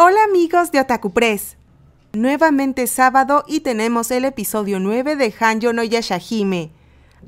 Hola amigos de Otaku Press. Nuevamente sábado y tenemos el episodio 9 de Hanjo no Yashahime.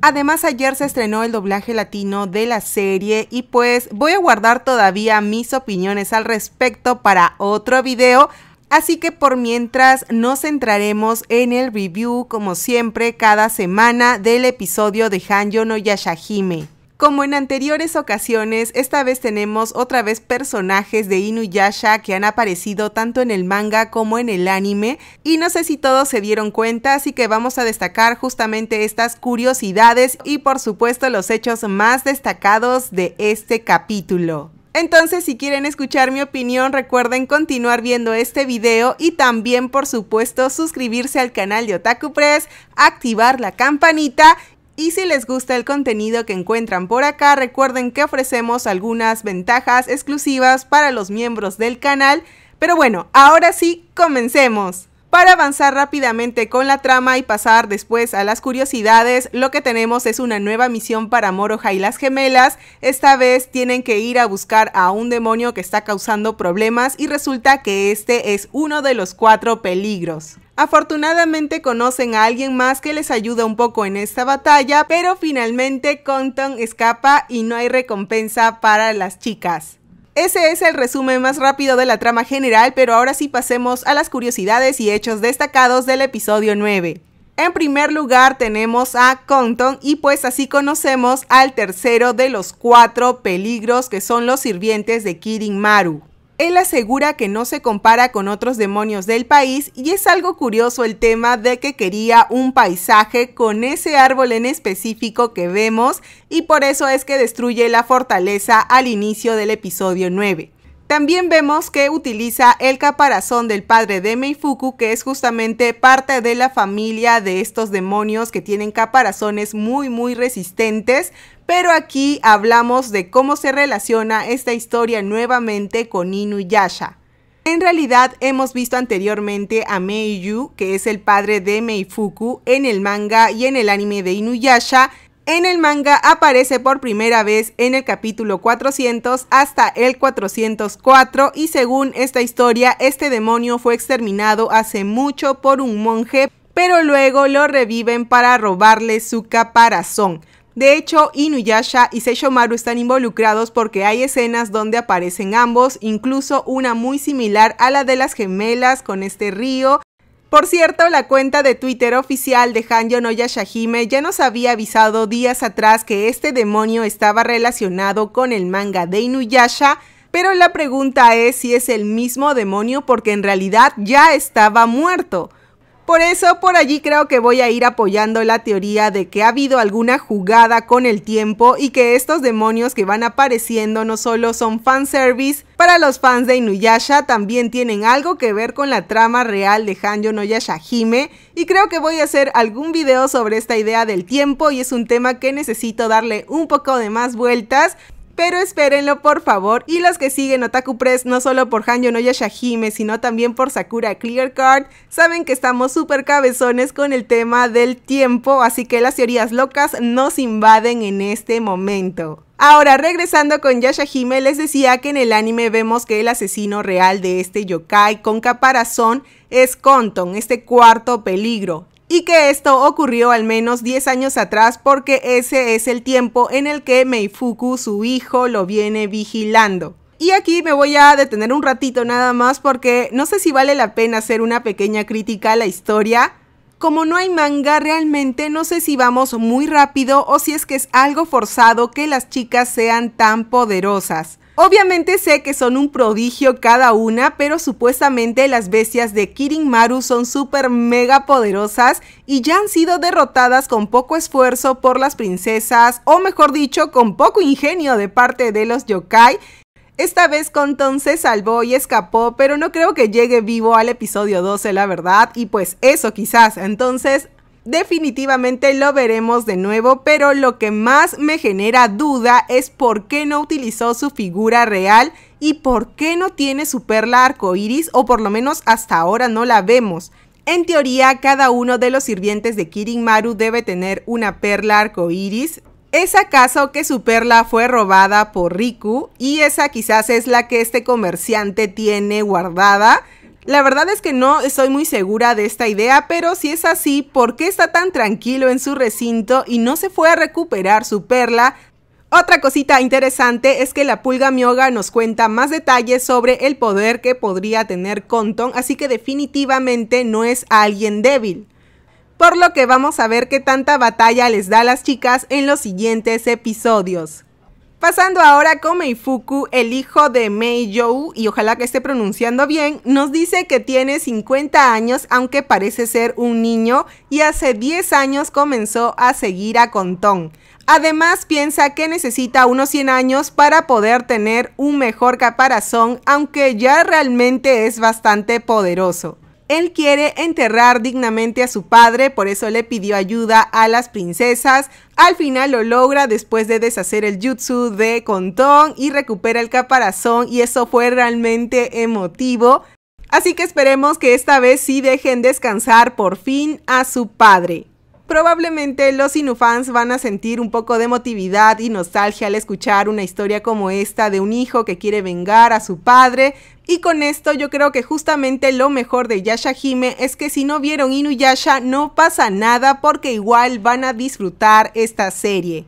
Además ayer se estrenó el doblaje latino de la serie y pues voy a guardar todavía mis opiniones al respecto para otro video, así que por mientras nos centraremos en el review como siempre cada semana del episodio de Hanjo no Yashahime. Como en anteriores ocasiones, esta vez tenemos otra vez personajes de Inuyasha que han aparecido tanto en el manga como en el anime y no sé si todos se dieron cuenta, así que vamos a destacar justamente estas curiosidades y por supuesto los hechos más destacados de este capítulo. Entonces, si quieren escuchar mi opinión, recuerden continuar viendo este video y también, por supuesto, suscribirse al canal de Otaku Press, activar la campanita y si les gusta el contenido que encuentran por acá, recuerden que ofrecemos algunas ventajas exclusivas para los miembros del canal. Pero bueno, ahora sí, comencemos. Para avanzar rápidamente con la trama y pasar después a las curiosidades, lo que tenemos es una nueva misión para Moroja y las gemelas. Esta vez tienen que ir a buscar a un demonio que está causando problemas y resulta que este es uno de los cuatro peligros. Afortunadamente conocen a alguien más que les ayuda un poco en esta batalla, pero finalmente Compton escapa y no hay recompensa para las chicas. Ese es el resumen más rápido de la trama general, pero ahora sí pasemos a las curiosidades y hechos destacados del episodio 9. En primer lugar tenemos a Compton y pues así conocemos al tercero de los cuatro peligros que son los sirvientes de Kirin Maru. Él asegura que no se compara con otros demonios del país y es algo curioso el tema de que quería un paisaje con ese árbol en específico que vemos y por eso es que destruye la fortaleza al inicio del episodio 9. También vemos que utiliza el caparazón del padre de Meifuku, que es justamente parte de la familia de estos demonios que tienen caparazones muy muy resistentes, pero aquí hablamos de cómo se relaciona esta historia nuevamente con Inuyasha. En realidad hemos visto anteriormente a Meiyu, que es el padre de Meifuku, en el manga y en el anime de Inuyasha. En el manga aparece por primera vez en el capítulo 400 hasta el 404 y según esta historia este demonio fue exterminado hace mucho por un monje, pero luego lo reviven para robarle su caparazón. De hecho, Inuyasha y Seishomaru están involucrados porque hay escenas donde aparecen ambos, incluso una muy similar a la de las gemelas con este río. Por cierto, la cuenta de Twitter oficial de Hanjo no Yashahime ya nos había avisado días atrás que este demonio estaba relacionado con el manga de Inuyasha, pero la pregunta es si es el mismo demonio porque en realidad ya estaba muerto. Por eso, por allí creo que voy a ir apoyando la teoría de que ha habido alguna jugada con el tiempo y que estos demonios que van apareciendo no solo son fanservice, para los fans de Inuyasha también tienen algo que ver con la trama real de Hanjo no Yashahime y creo que voy a hacer algún video sobre esta idea del tiempo y es un tema que necesito darle un poco de más vueltas pero espérenlo por favor. Y los que siguen Otaku Press no solo por Hanyo no Yashahime, sino también por Sakura Clear Card, saben que estamos súper cabezones con el tema del tiempo, así que las teorías locas nos invaden en este momento. Ahora, regresando con Yashahime, les decía que en el anime vemos que el asesino real de este yokai con caparazón es Konton, este cuarto peligro y que esto ocurrió al menos 10 años atrás porque ese es el tiempo en el que Meifuku, su hijo, lo viene vigilando. Y aquí me voy a detener un ratito nada más porque no sé si vale la pena hacer una pequeña crítica a la historia. Como no hay manga realmente no sé si vamos muy rápido o si es que es algo forzado que las chicas sean tan poderosas. Obviamente sé que son un prodigio cada una, pero supuestamente las bestias de Kirin Maru son súper mega poderosas y ya han sido derrotadas con poco esfuerzo por las princesas, o mejor dicho, con poco ingenio de parte de los yokai. Esta vez con se salvó y escapó, pero no creo que llegue vivo al episodio 12, la verdad, y pues eso quizás. Entonces, definitivamente lo veremos de nuevo, pero lo que más me genera duda es por qué no utilizó su figura real y por qué no tiene su perla arcoíris o por lo menos hasta ahora no la vemos. En teoría, cada uno de los sirvientes de Kirin Maru debe tener una perla arcoiris. ¿Es acaso que su perla fue robada por Riku? Y esa quizás es la que este comerciante tiene guardada. La verdad es que no estoy muy segura de esta idea, pero si es así, ¿por qué está tan tranquilo en su recinto y no se fue a recuperar su perla? Otra cosita interesante es que la pulga mioga nos cuenta más detalles sobre el poder que podría tener Conton, así que definitivamente no es alguien débil. Por lo que vamos a ver qué tanta batalla les da a las chicas en los siguientes episodios. Pasando ahora con Meifuku, el hijo de Meijou, y ojalá que esté pronunciando bien, nos dice que tiene 50 años, aunque parece ser un niño, y hace 10 años comenzó a seguir a Contón. Además, piensa que necesita unos 100 años para poder tener un mejor caparazón, aunque ya realmente es bastante poderoso. Él quiere enterrar dignamente a su padre, por eso le pidió ayuda a las princesas. Al final lo logra después de deshacer el jutsu de Contón y recupera el caparazón y eso fue realmente emotivo. Así que esperemos que esta vez sí dejen descansar por fin a su padre. Probablemente los Inufans van a sentir un poco de emotividad y nostalgia al escuchar una historia como esta de un hijo que quiere vengar a su padre. Y con esto yo creo que justamente lo mejor de Yasha Hime es que si no vieron Inuyasha no pasa nada porque igual van a disfrutar esta serie.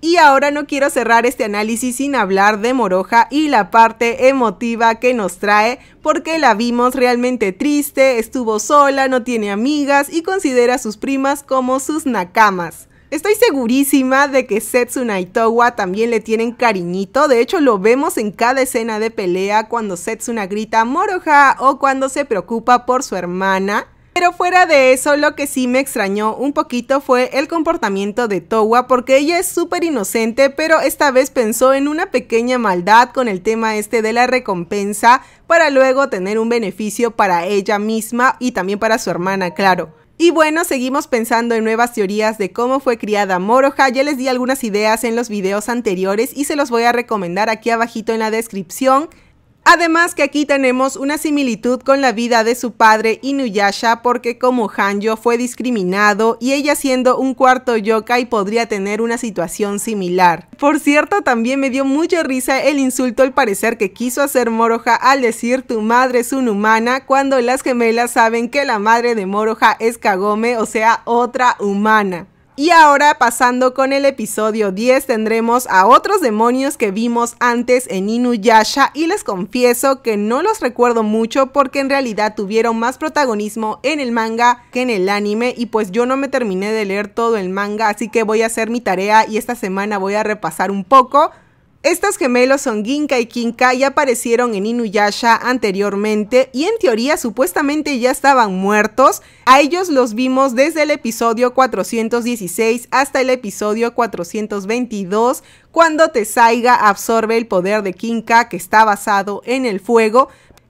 Y ahora no quiero cerrar este análisis sin hablar de Moroja y la parte emotiva que nos trae, porque la vimos realmente triste, estuvo sola, no tiene amigas y considera a sus primas como sus nakamas. Estoy segurísima de que Setsuna y Towa también le tienen cariñito, de hecho lo vemos en cada escena de pelea cuando Setsuna grita Moroja o cuando se preocupa por su hermana. Pero fuera de eso, lo que sí me extrañó un poquito fue el comportamiento de Towa, porque ella es súper inocente, pero esta vez pensó en una pequeña maldad con el tema este de la recompensa, para luego tener un beneficio para ella misma y también para su hermana, claro. Y bueno, seguimos pensando en nuevas teorías de cómo fue criada Moroha. Ya les di algunas ideas en los videos anteriores y se los voy a recomendar aquí abajito en la descripción. Además que aquí tenemos una similitud con la vida de su padre Inuyasha porque como Hanjo fue discriminado y ella siendo un cuarto yokai podría tener una situación similar. Por cierto, también me dio mucha risa el insulto al parecer que quiso hacer Moroja al decir tu madre es un humana cuando las gemelas saben que la madre de Moroja es Kagome, o sea, otra humana. Y ahora pasando con el episodio 10 tendremos a otros demonios que vimos antes en Inuyasha y les confieso que no los recuerdo mucho porque en realidad tuvieron más protagonismo en el manga que en el anime y pues yo no me terminé de leer todo el manga así que voy a hacer mi tarea y esta semana voy a repasar un poco estos gemelos son Ginka y Kinka y aparecieron en Inuyasha anteriormente y en teoría supuestamente ya estaban muertos. A ellos los vimos desde el episodio 416 hasta el episodio 422 cuando Tesaiga absorbe el poder de Kinka que está basado en el fuego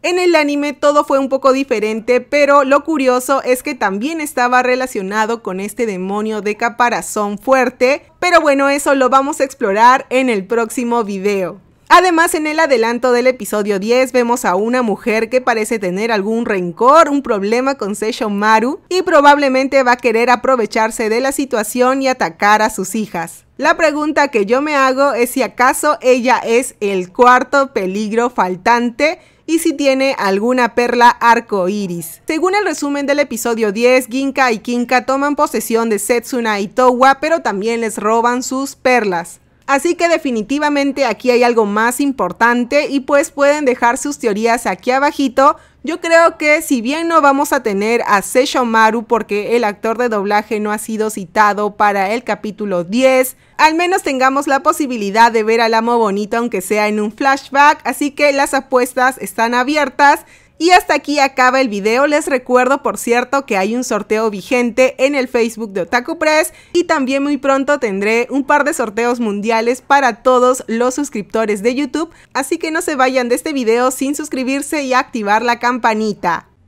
en el anime todo fue un poco diferente, pero lo curioso es que también estaba relacionado con este demonio de caparazón fuerte, pero bueno, eso lo vamos a explorar en el próximo video. Además, en el adelanto del episodio 10 vemos a una mujer que parece tener algún rencor, un problema con Seishon Maru y probablemente va a querer aprovecharse de la situación y atacar a sus hijas. La pregunta que yo me hago es si acaso ella es el cuarto peligro faltante y si tiene alguna perla arco iris. Según el resumen del episodio 10, Ginka y Kinka toman posesión de Setsuna y Towa, pero también les roban sus perlas. Así que definitivamente aquí hay algo más importante y pues pueden dejar sus teorías aquí abajito yo creo que si bien no vamos a tener a Seisho Maru porque el actor de doblaje no ha sido citado para el capítulo 10, al menos tengamos la posibilidad de ver al amo bonito aunque sea en un flashback, así que las apuestas están abiertas. Y hasta aquí acaba el video. Les recuerdo, por cierto, que hay un sorteo vigente en el Facebook de Otaku Press y también muy pronto tendré un par de sorteos mundiales para todos los suscriptores de YouTube. Así que no se vayan de este video sin suscribirse y activar la campanita.